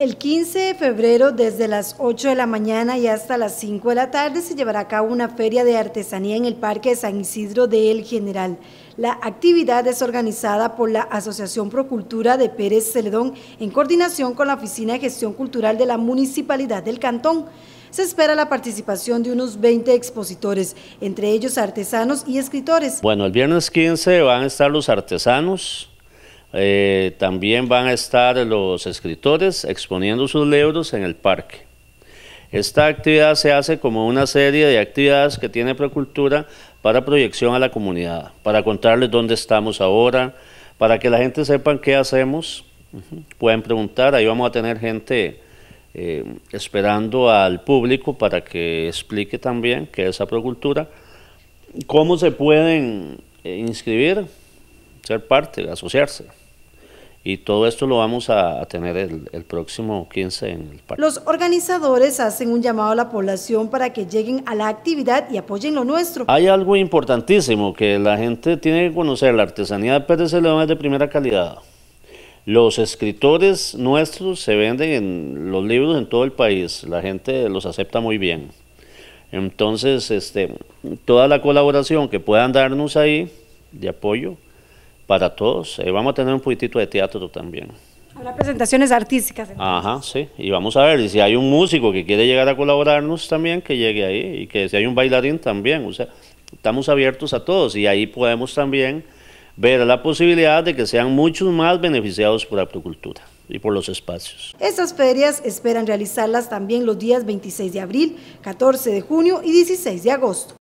El 15 de febrero, desde las 8 de la mañana y hasta las 5 de la tarde, se llevará a cabo una feria de artesanía en el Parque de San Isidro de El General. La actividad es organizada por la Asociación Procultura de Pérez Celedón en coordinación con la Oficina de Gestión Cultural de la Municipalidad del Cantón. Se espera la participación de unos 20 expositores, entre ellos artesanos y escritores. Bueno, el viernes 15 van a estar los artesanos, eh, también van a estar los escritores exponiendo sus libros en el parque. Esta actividad se hace como una serie de actividades que tiene Procultura para proyección a la comunidad, para contarles dónde estamos ahora, para que la gente sepan qué hacemos. Pueden preguntar, ahí vamos a tener gente eh, esperando al público para que explique también qué es Procultura, cómo se pueden eh, inscribir, ser parte, asociarse. Y todo esto lo vamos a, tener el, próximo 15 en el parque. Los organizadores hacen un llamado a la población para que lleguen a la actividad y apoyen lo nuestro. Hay algo importantísimo que la gente tiene que conocer, la artesanía de Pérez de León es de primera calidad. Los escritores nuestros se venden en los libros en todo el país, la gente los acepta muy bien. Entonces, este, toda la colaboración que puedan darnos ahí de apoyo, para todos. Eh, vamos a tener un poquitito de teatro también. Habrá presentaciones artísticas. Ajá, sí. Y vamos a ver, si hay un músico que quiere llegar a colaborarnos también, que llegue ahí. Y que si hay un bailarín también. O sea, estamos abiertos a todos y ahí podemos también ver la posibilidad de que sean muchos más beneficiados por la cultura y por los espacios. Estas ferias esperan realizarlas también los días 26 de abril, 14 de junio y 16 de agosto.